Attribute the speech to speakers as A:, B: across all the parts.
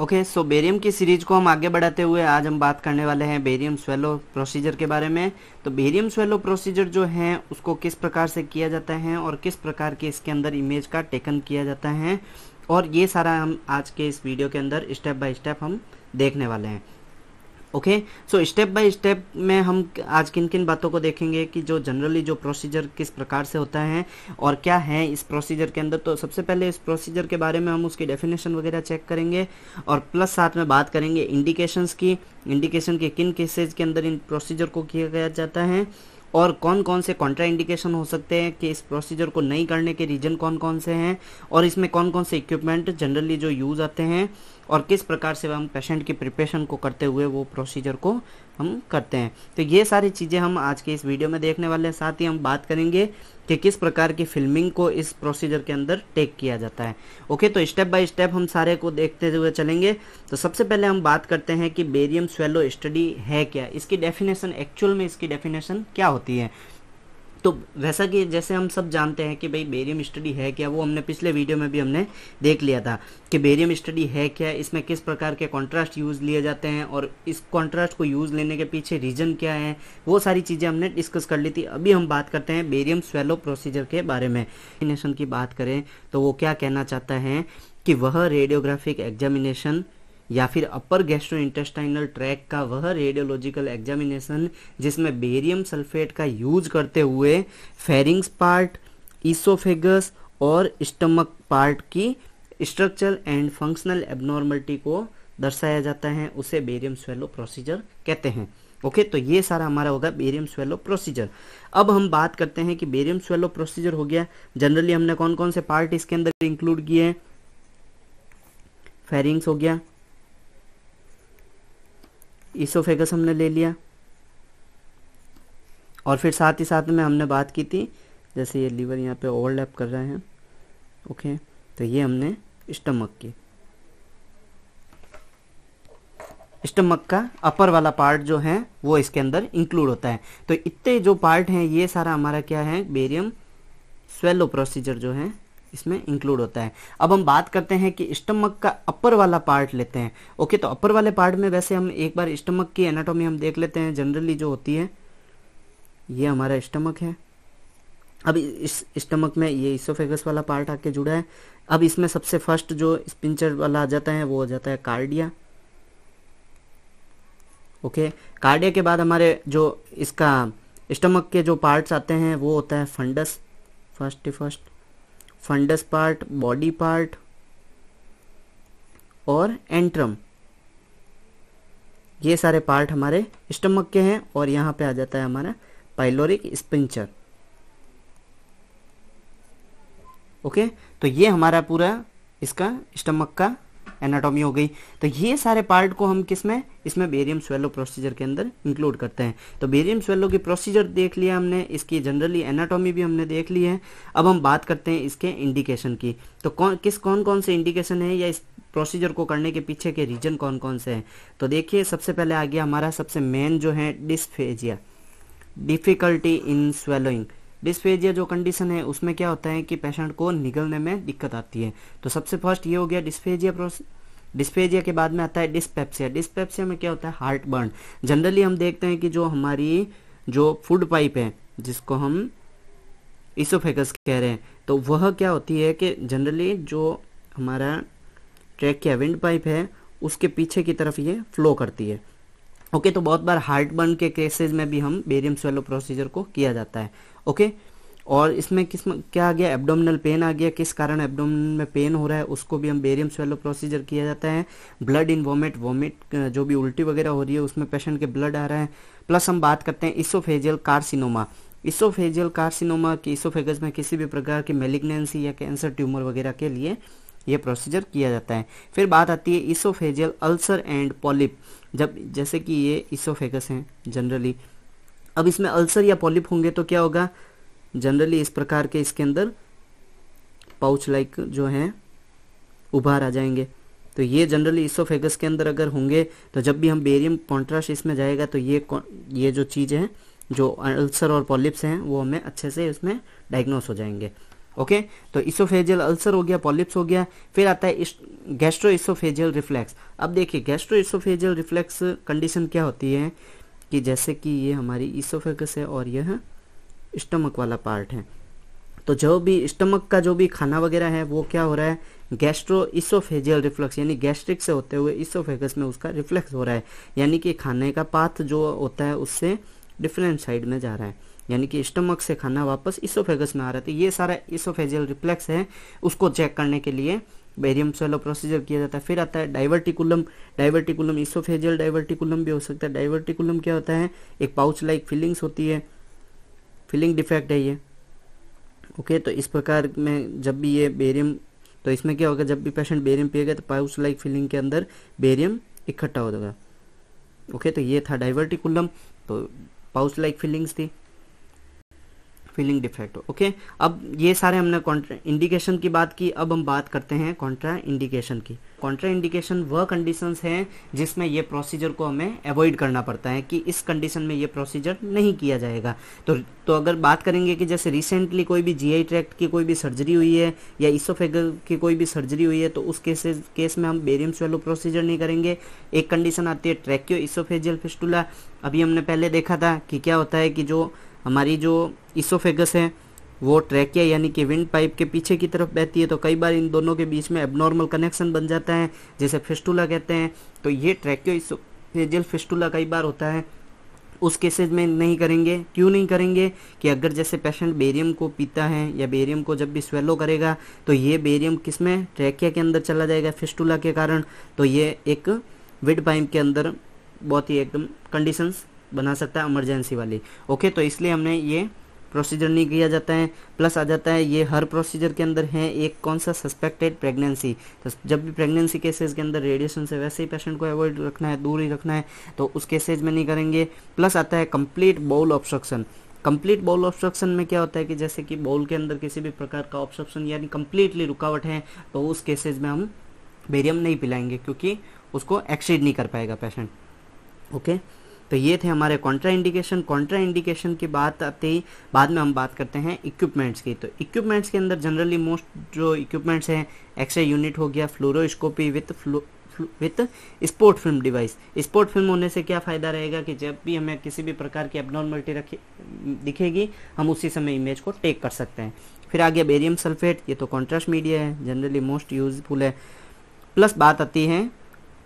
A: Okay so barium की series को हम आगे बढ़ाते हुए आज हम बात करने वाले हैं बेरियम स्वेलो प्रोसीजर के बारे में तो बेरियम स्वेलो प्रोसीजर जो है उसको किस प्रकार से किया जाता है और किस प्रकार के इसके अंदर इमेज का टेकन किया जाता है और ये सारा हम आज के इस वीडियो के अंदर स्टेप बाय स्टेप हम देखने वाले हैं okay so step by step में हम आज किन किन बातों को देखेंगे कि जो जनरली जो प्रोसीजर किस प्रकार से होता है और क्या है इस प्रोसीजर के अंदर तो सबसे पहले इस प्रोसीजर के बारे में हम उसकी डेफिनेशन वगैरह चेक करेंगे और प्लस साथ में बात करेंगे इंडिकेशंस की इंडिकेशन के किन केसेज के अंदर इन प्रोसीजर को किया गया जाता है और कौन कौन से कॉन्ट्रा इंडिकेशन हो सकते हैं कि इस प्रोसीजर को नहीं करने के रीजन कौन कौन से हैं और इसमें कौन कौन से इक्विपमेंट जनरली जो यूज़ आते हैं और किस प्रकार से हम पेशेंट की प्रिपरेशन को करते हुए वो प्रोसीजर को हम करते हैं तो ये सारी चीज़ें हम आज के इस वीडियो में देखने वाले हैं साथ ही हम बात करेंगे कि किस प्रकार की फिल्मिंग को इस प्रोसीजर के अंदर टेक किया जाता है ओके तो स्टेप बाय स्टेप हम सारे को देखते हुए चलेंगे तो सबसे पहले हम बात करते हैं कि बेरियम स्वेलो स्टडी है क्या इसकी डेफिनेशन एक्चुअल में इसकी डेफिनेशन क्या होती है तो वैसा कि जैसे हम सब जानते हैं कि भाई बेरियम स्टडी है क्या वो हमने पिछले वीडियो में भी हमने देख लिया था कि बेरियम स्टडी है क्या इसमें किस प्रकार के कॉन्ट्रास्ट यूज़ लिए जाते हैं और इस कॉन्ट्रास्ट को यूज़ लेने के पीछे रीज़न क्या है वो सारी चीज़ें हमने डिस्कस कर ली थी अभी हम बात करते हैं बेरियम स्वेलो प्रोसीजर के बारे में एग्जामिनेशन की बात करें तो वो क्या कहना चाहता है कि वह रेडियोग्राफिक एग्जामिनेशन या फिर अपर गैस्ट्रो इंटेस्टाइनल ट्रैक का वह रेडियोलॉजिकल एग्जामिनेशन जिसमें बेरियम सल्फेट का यूज करते हुए फेरिंग्स पार्ट ईसोफेगस और स्टमक पार्ट की स्ट्रक्चरल एंड फंक्शनल एबनॉर्मलिटी को दर्शाया जाता है उसे बेरियम स्वेलो प्रोसीजर कहते हैं ओके तो ये सारा हमारा होगा बेरियम स्वेलो प्रोसीजर अब हम बात करते हैं कि बेरियम स्वेलो प्रोसीजर हो गया जनरली हमने कौन कौन से पार्ट इसके अंदर इंक्लूड किए हैं फेरिंग्स हो गया ईसोफेगस हमने ले लिया और फिर साथ ही साथ में हमने बात की थी जैसे ये लीवर यहाँ पे ओवरलैप कर रहे हैं ओके तो ये हमने स्टमक की स्टमक का अपर वाला पार्ट जो है वो इसके अंदर इंक्लूड होता है तो इतने जो पार्ट हैं ये सारा हमारा क्या है बेरियम स्वेलो प्रोसीजर जो है इसमें इंक्लूड होता है अब हम बात करते हैं कि स्टमक का अपर वाला पार्ट लेते हैं ओके तो अपर वाले पार्ट में वैसे हम एक बार स्टमक की एनाटोमी हम देख लेते हैं जनरली जो होती है ये हमारा स्टमक है अब इस स्टमक में ये इसोफेगस वाला पार्ट आके जुड़ा है अब इसमें सबसे फर्स्ट जो स्पिंचर वाला आ जाता है वो हो जाता है कार्डिया ओके कार्डिया के बाद हमारे जो इसका स्टमक के जो पार्ट्स आते हैं वो होता है fundus first first fundus part body part और एंट्रम ये सारे पार्ट हमारे स्टमक के हैं और यहाँ पे आ जाता है हमारा पाइलोरिक स्पिंचर ओके तो ये हमारा पूरा इसका स्टमक का एनाटॉमी हो गई तो ये सारे पार्ट को हम किस में इसमें बेरियम स्वेलो प्रोसीजर के अंदर इंक्लूड करते हैं तो बेरियम स्वेलो की प्रोसीजर देख लिया हमने इसकी जनरली एनाटॉमी भी हमने देख ली है अब हम बात करते हैं इसके इंडिकेशन की तो कौन किस कौन कौन से इंडिकेशन है या इस प्रोसीजर को करने के पीछे के रीजन कौन कौन से हैं तो देखिए सबसे पहले आ गया हमारा सबसे मेन जो है dysphagia difficulty in swallowing dyspepsia जो कंडीशन है उसमें क्या होता है कि पेशेंट को निगलने में दिक्कत आती है तो सबसे फर्स्ट ये हो गया डिस्पेजिया प्रोसेस डिस्पेजिया के बाद में आता है डिस्पेप्सिया डिस्पेप्सिया में क्या होता है हार्ट बर्न जनरली हम देखते हैं कि जो हमारी जो फूड पाइप है जिसको हम इसोफेगस कह रहे हैं तो वह क्या होती है कि जनरली जो हमारा ट्रैक या विंड पाइप है उसके पीछे की तरफ ये फ्लो करती है ओके तो बहुत बार हार्ट बर्न के केसेज में भी हम बेरियम स्वेलो प्रोसीजर को किया जाता है ओके और इसमें किस में क्या आ गया एब्डोमिनल पेन आ गया किस कारण एब्डोमिन में पेन हो रहा है उसको भी हम बेरियम स्वेलो प्रोसीजर किया जाता है ब्लड इन वोमिट वोमिट जो भी उल्टी वगैरह हो रही है उसमें पेशेंट के ब्लड आ रहा है प्लस हम बात करते हैं इसोफेजियल कार्सिनोमा इसोफेजियल कार्सिनोमा की इसोफेगस में किसी भी प्रकार की मेलिग्नेंसी या कैंसर ट्यूमर वगैरह के लिए ये प्रोसीजर किया जाता है फिर बात आती है इसोफेजियल अल्सर एंड पॉलिप जब जैसे कि ये इसोफेगस हैं जनरली अब इसमें अल्सर या पॉलिप होंगे तो क्या होगा जनरली इस प्रकार के इसके अंदर पाउच लाइक जो है उभार आ जाएंगे तो ये जनरली इसोफेगस के अंदर अगर होंगे तो जब भी हम बेरियम कॉन्ट्रास्ट इसमें जाएगा तो ये ये जो चीज़ है जो अल्सर और पॉलिप्स हैं वो हमें अच्छे से इसमें डायग्नोस हो जाएंगे ओके तो इसोफेजियल अल्सर हो गया पॉलिप्स हो गया फिर आता है गैस्ट्रो इसोफेजियल रिफ्लेक्स अब देखिए गैस्ट्रो इसोफेजियल रिफ्लेक्स कंडीशन क्या होती है कि जैसे कि ये हमारी इसोफेगस है और यह स्टमक वाला पार्ट है तो जो भी स्टमक का जो भी खाना वगैरह है वो क्या हो रहा है गैस्ट्रो इसोफेजियल रिफ्लक्स यानी गैस्ट्रिक से होते हुए इसोफेगस में उसका रिफ्लेक्स हो रहा है यानी कि खाने का पाथ जो होता है उससे डिफरेंट साइड में जा रहा है यानी कि स्टमक से खाना वापस इसोफेगस में आ रहा था तो ये सारा इसोफेजियल रिफ्लेक्स है उसको चेक करने के लिए बेरियम सोलो प्रोसीजर किया जाता है फिर आता है डाइवर्टिकुलम डाइवर्टिकुलम इसोफेजियल डाइवर्टिकुलम भी हो सकता है डाइवर्टिकुलम क्या होता है एक पाउच लाइक फीलिंग्स होती है फीलिंग डिफेक्ट है ये ओके तो इस प्रकार में जब भी ये बेरियम तो इसमें क्या होगा जब भी पेशेंट बेरियम पिएगा तो पाउच लाइक फीलिंग के अंदर बेरियम इकट्ठा हो जाएगा ओके तो ये था डाइवर्टिकुलम तो पाउच लाइक फीलिंग्स थी फीलिंग डिफेक्ट ओके अब ये सारे हमने कॉन्ट्रा इंडिकेशन की बात की अब हम बात करते हैं कॉन्ट्रा इंडिकेशन की कॉन्ट्रा इंडिकेशन वह कंडीशन हैं जिसमें यह प्रोसीजर को हमें अवॉइड करना पड़ता है कि इस कंडीशन में ये प्रोसीजर नहीं किया जाएगा तो तो अगर बात करेंगे कि जैसे रिसेंटली कोई भी जी आई ट्रैक्ट की कोई भी सर्जरी हुई है या इसोफेगल की कोई भी सर्जरी हुई है तो उस केसेस केस में हम बेरियम स्वेलो प्रोसीजर नहीं करेंगे एक कंडीशन आती है ट्रैक्यो इसोफेजियल फिस्टूला अभी हमने पहले देखा था कि क्या होता है कि जो हमारी जो इसोफेगस है वो ट्रैकिया यानी कि विंड पाइप के पीछे की तरफ बहती है तो कई बार इन दोनों के बीच में एबनॉर्मल कनेक्शन बन जाता है जैसे फिस्टूला कहते हैं तो ये ट्रैकियो इसोफेजल फिस्टूला कई बार होता है उस केसेज में नहीं करेंगे क्यों नहीं करेंगे कि अगर जैसे पेशेंट बेरियम को पीता है या बेरियम को जब भी स्वेलो करेगा तो ये बेरियम किस में ट्रैकिया के अंदर चला जाएगा फिस्टूला के कारण तो ये एक विड पाइप के अंदर बहुत ही एकदम कंडीशंस बना सकता है इमरजेंसी वाली ओके तो इसलिए हमने ये प्रोसीजर नहीं किया जाता है प्लस आ जाता है ये हर प्रोसीजर के अंदर है एक कौन सा सस्पेक्टेड प्रेगनेंसी तो जब भी प्रेगनेंसी केसेस के अंदर रेडिएशन से वैसे ही पेशेंट को अवॉइड रखना है दूर ही रखना है तो उस केसेज में नहीं करेंगे प्लस आता है complete bowel obstruction complete bowel obstruction में क्या होता है कि जैसे कि बाउल के अंदर किसी भी प्रकार का ऑब्स्ट्रक्शन यानी कंप्लीटली रुकावट है तो उस केसेज में हम बेरियम नहीं पिलाएंगे क्योंकि उसको एक्सीड नहीं कर पाएगा पेशेंट ओके okay? तो ये थे हमारे कॉन्ट्रा इंडिकेशन कॉन्ट्रा इंडिकेशन की बात आती ही बाद में हम बात करते हैं इक्विपमेंट्स की तो इक्विपमेंट्स के अंदर जनरली मोस्ट जो इक्विपमेंट्स हैं एक्सरे यूनिट हो गया fluoroscopy with flow with sport film device sport film होने से क्या फ़ायदा रहेगा कि जब भी हमें किसी भी प्रकार की एबनॉर्मलिटी रखी दिखेगी हम उसी समय इमेज को टेक कर सकते हैं फिर आ गया बेरियम सल्फेट ये तो कॉन्ट्रास्ट मीडिया है जनरली मोस्ट यूजफुल है प्लस बात आती है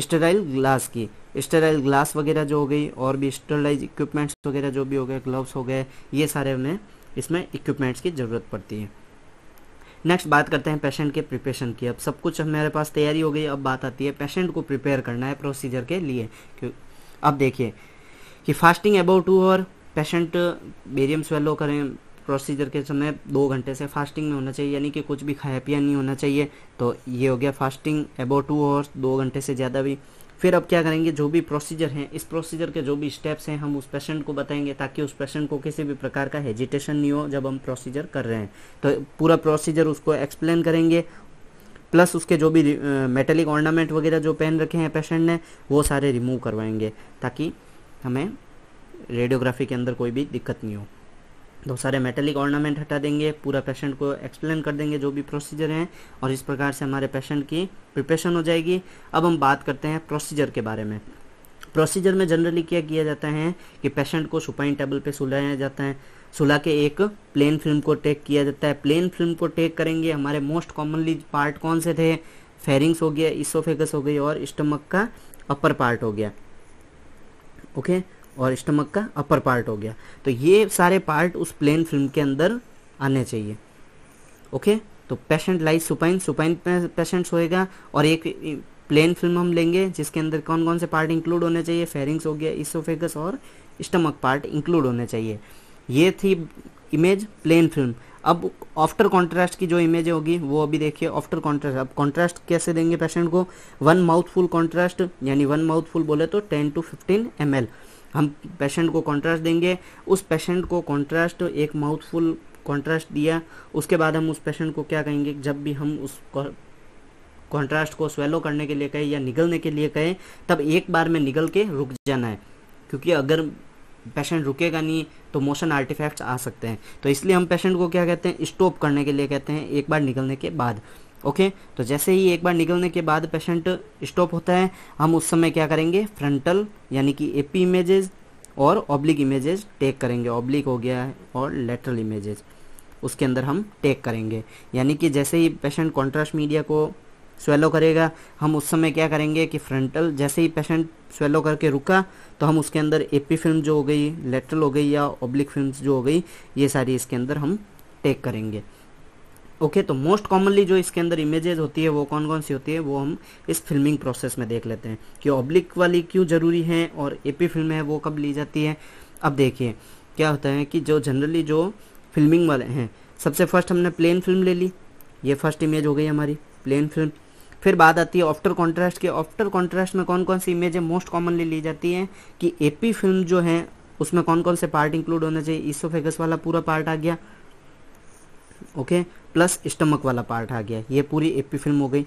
A: स्टेराइल ग्लास की स्टेराइल ग्लास वगैरह जो हो गई और भी स्टेरलाइज इक्विपमेंट्स वगैरह जो भी हो गए ग्लव्स हो गए ये सारे हमें इसमें इक्विपमेंट्स की ज़रूरत पड़ती है नेक्स्ट बात करते हैं पेशेंट के प्रिपरेशन की अब सब कुछ हमारे पास तैयारी हो गई अब बात आती है पेशेंट को प्रिपेयर करना है प्रोसीजर के लिए अब देखिए कि फास्टिंग अबाउट टू और पेशेंट बेरियम स्वेलो करें प्रोसीजर के समय दो घंटे से फास्टिंग में होना चाहिए यानी कि कुछ भी खाया पिया नहीं होना चाहिए तो ये हो गया फास्टिंग अबाउट टू आवर्स दो घंटे से ज़्यादा भी फिर अब क्या करेंगे जो भी प्रोसीजर हैं इस प्रोसीजर के जो भी स्टेप्स हैं हम उस पेशेंट को बताएंगे ताकि उस पेशेंट को किसी भी प्रकार का हेजिटेशन नहीं हो जब हम प्रोसीजर कर रहे हैं तो पूरा प्रोसीजर उसको एक्सप्लेन करेंगे प्लस उसके जो भी मेटेलिक ऑर्नामेंट वगैरह जो पहन रखे हैं पेशेंट ने वो सारे रिमूव करवाएंगे ताकि हमें रेडियोग्राफी के अंदर कोई भी दिक्कत नहीं हो दो सारे मेटेलिक ऑर्नामेंट हटा देंगे पूरा पेशेंट को एक्सप्लेन कर देंगे जो भी प्रोसीजर हैं और इस प्रकार से हमारे पेशेंट की प्रिपरेशन हो जाएगी अब हम बात करते हैं प्रोसीजर के बारे में प्रोसीजर में जनरली क्या किया जाता है कि पेशेंट को सुपाइन टेबल पे सुलाया जाता है सुला के एक प्लेन फिल्म को टेक किया जाता है प्लेन फिल्म को टेक करेंगे हमारे मोस्ट कॉमनली पार्ट कौन से थे फेरिंग्स हो गया इसोफेगस हो गई और स्टमक का अपर पार्ट हो गया ओके okay? और स्टमक का अपर पार्ट हो गया तो ये सारे पार्ट उस प्लेन फिल्म के अंदर आने चाहिए ओके तो patient lies supine supine patients होएगा और एक प्लेन फिल्म हम लेंगे जिसके अंदर कौन कौन से पार्ट इंक्लूड होने चाहिए फेरिंग्स हो गया इसोफेगस और स्टमक पार्ट इंक्लूड होने चाहिए ये थी इमेज प्लेन फिल्म अब आफ्टर कॉन्ट्रास्ट की जो इमेज होगी वो अभी देखिए आफ्टर कॉन्ट्रास्ट अब कॉन्ट्रास्ट कैसे देंगे पेशेंट को वन माउथफुल कॉन्ट्रास्ट यानी वन माउथफुल बोले तो टेन टू फिफ्टीन एम हम पेशेंट को कॉन्ट्रास्ट देंगे उस पेशेंट को कॉन्ट्रास्ट एक माउथफुल कॉन्ट्रास्ट दिया उसके बाद हम उस पेशेंट को क्या कहेंगे जब भी हम उस कॉन्ट्रास्ट को स्वेलो करने के लिए कहें या निगलने के लिए कहें तब एक बार में निगल के रुक जाना है क्योंकि अगर पेशेंट रुकेगा नहीं तो मोशन आर्टिफैक्ट्स आ सकते हैं तो इसलिए हम पेशेंट को क्या कहते हैं स्टॉप करने के लिए कहते हैं एक बार निकलने के बाद ओके तो जैसे ही एक बार निकलने के बाद पेशेंट स्टॉप होता है हम उस समय क्या करेंगे फ्रंटल यानी कि एपी इमेजेस और ऑब्लिक इमेजेस टेक करेंगे ऑब्लिक हो गया और लेटरल इमेजेस उसके अंदर हम टेक करेंगे यानी कि जैसे ही पेशेंट कॉन्ट्रास्ट मीडिया को स्वेलो करेगा हम उस समय क्या करेंगे कि फ्रंटल जैसे ही पेशेंट स्वेलो करके रुका तो हम उसके अंदर एपी फिल्म जो हो गई लेटरल हो गई या ऑब्लिक फिल्म जो हो गई ये सारी इसके अंदर हम टेक करेंगे ओके तो मोस्ट कॉमनली जो इसके अंदर इमेजेस होती है वो कौन कौन सी होती है वो हम इस फिल्मिंग प्रोसेस में देख लेते हैं कि ऑब्लिक वाली क्यों ज़रूरी है और एपी फिल्म है वो कब ली जाती है अब देखिए क्या होता है कि जो जनरली जो फिल्मिंग वाले हैं सबसे फर्स्ट हमने प्लेन फिल्म ले ली ये फर्स्ट इमेज हो गई हमारी प्लेन फिल्म फिर बात आती है ऑफ्टर कॉन्ट्रास्ट की ऑफ्टर कॉन्ट्रास्ट में कौन कौन सी इमेज मोस्ट कॉमनली ली जाती है कि एपी फिल्म जो है उसमें कौन कौन से पार्ट इंक्लूड होने चाहिए ईसोफेगस वाला पूरा पार्ट आ गया ओके okay? प्लस स्टमक वाला पार्ट आ गया ये पूरी एपी फिल्म हो गई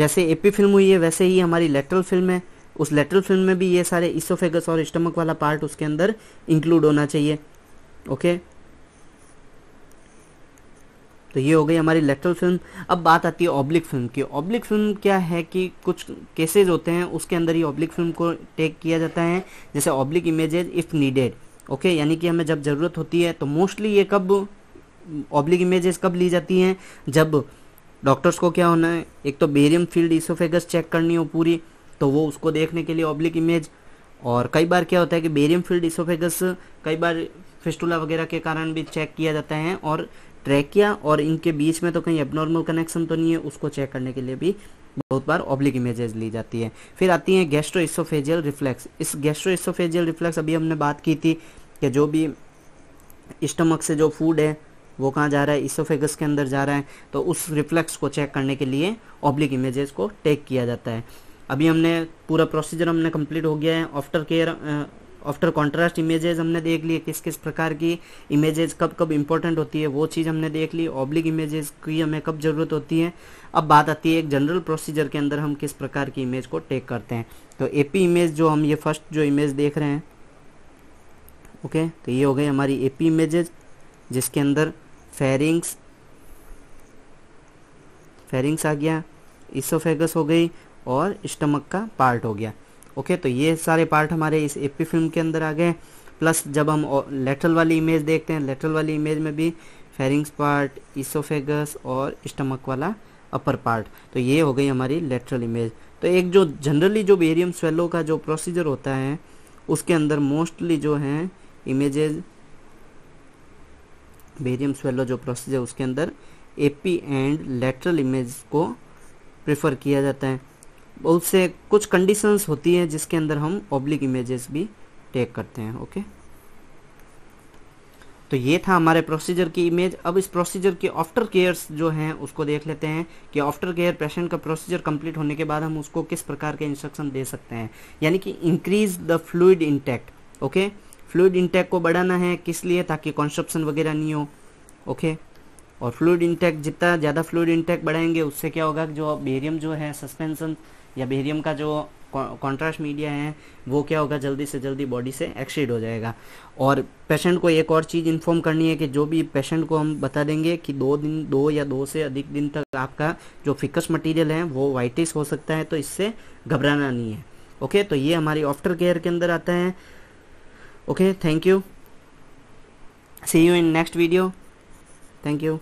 A: जैसे एपी फिल्म हुई है वैसे ही हमारी लेटरल फिल्म है उस लेटरल फिल्म में भी ये सारे इसोफेगस और स्टमक वाला पार्ट उसके अंदर इंक्लूड होना चाहिए ओके तो ये हो गई हमारी लेटरल फिल्म अब बात आती है ऑब्लिक फिल्म की ऑब्लिक फिल्म क्या है कि कुछ केसेज होते हैं उसके अंदर ही ऑब्लिक फिल्म को टेक किया जाता है जैसे oblique images if needed okay यानी कि हमें जब ज़रूरत होती है तो मोस्टली ये कब ऑब्लिक इमेजेस कब ली जाती हैं जब डॉक्टर्स को क्या होना है एक तो बेरियम फील्ड इसोफेगस चेक करनी हो पूरी तो वो उसको देखने के लिए ऑब्लिक इमेज और कई बार क्या होता है कि बेरियम फील्ड इसोफेगस कई बार फिस्टूला वगैरह के कारण भी चेक किया जाता है और ट्रैकिया और इनके बीच में तो कहीं एबनॉर्मल कनेक्शन तो नहीं है उसको चेक करने के लिए भी बहुत बार ऑब्लिक इमेजेस ली जाती है फिर आती है गैस्ट्रो इसोफेजियल रिफ्लेक्स इस गैस्ट्रो इसोफेजियल रिफ्लेक्स अभी हमने बात की थी कि जो भी स्टमक से जो फूड है वो कहाँ जा रहा है इसोफेगस के अंदर जा रहा है तो उस रिफ्लेक्स को चेक करने के लिए ऑब्लिक इमेजेस को टेक किया जाता है अभी हमने पूरा प्रोसीजर हमने कंप्लीट हो गया है after care after contrast images हमने देख ली किस किस प्रकार की इमेजेस कब कब इंपॉर्टेंट होती है वो चीज़ हमने देख ली ऑब्लिक इमेजेस की हमें कब ज़रूरत होती है अब बात आती है एक जनरल प्रोसीजर के अंदर हम किस प्रकार की इमेज को टेक करते हैं तो एपी इमेज जो हम ये फर्स्ट जो इमेज देख रहे हैं ओके okay, तो ये हो गई हमारी एपी इमेजेस जिसके अंदर फेरिंग्स फेरिंग्स आ गया इसोफेगस हो गई और स्टमक का पार्ट हो गया ओके तो ये सारे पार्ट हमारे इस एपी फिल्म के अंदर आ गए प्लस जब हम लेटरल वाली इमेज देखते हैं लेटरल वाली इमेज में भी फेरिंग्स पार्ट इसोफेगस और स्टमक वाला अपर पार्ट तो ये हो गई हमारी लेटरल इमेज तो एक जो जनरली जो बेरियम स्वेलो का जो प्रोसीजर होता है उसके अंदर मोस्टली जो हैं इमेजेज बेरियम स्वेलो जो प्रोसेस है उसके अंदर एपी एंड लेटरल इमेज को प्रेफर किया जाता है बहुत से कुछ कंडीशंस होती हैं जिसके अंदर हम ऑब्लिक इमेजेस भी टेक करते हैं ओके तो ये था हमारे प्रोसीजर की इमेज अब इस प्रोसीजर के आफ्टर केयर्स जो हैं उसको देख लेते हैं कि आफ्टर केयर पेशेंट का प्रोसीजर कंप्लीट होने के बाद हम उसको किस प्रकार के इंस्ट्रक्शन दे सकते हैं यानी कि increase the fluid intake okay fluid intake को बढ़ाना है किस लिए ताकि कॉन्स्ट्रप्शन वगैरह नहीं हो ओके और फ्लूड इंटेक जितना ज़्यादा फ्लूड इंटेक बढ़ाएंगे उससे क्या होगा जो बेरियम जो है सस्पेंसन या बेरियम का जो कॉन्ट्रास्ट मीडिया है वो क्या होगा जल्दी से जल्दी बॉडी से एक्सीड हो जाएगा और पेशेंट को एक और चीज़ इन्फॉर्म करनी है कि जो भी पेशेंट को हम बता देंगे कि दो दिन दो या दो से अधिक दिन तक आपका जो फिकस मटेरियल है वो वाइटिस हो सकता है तो इससे घबराना नहीं है ओके तो ये हमारी आफ्टर केयर के अंदर आता है okay thank you see you in next video thank you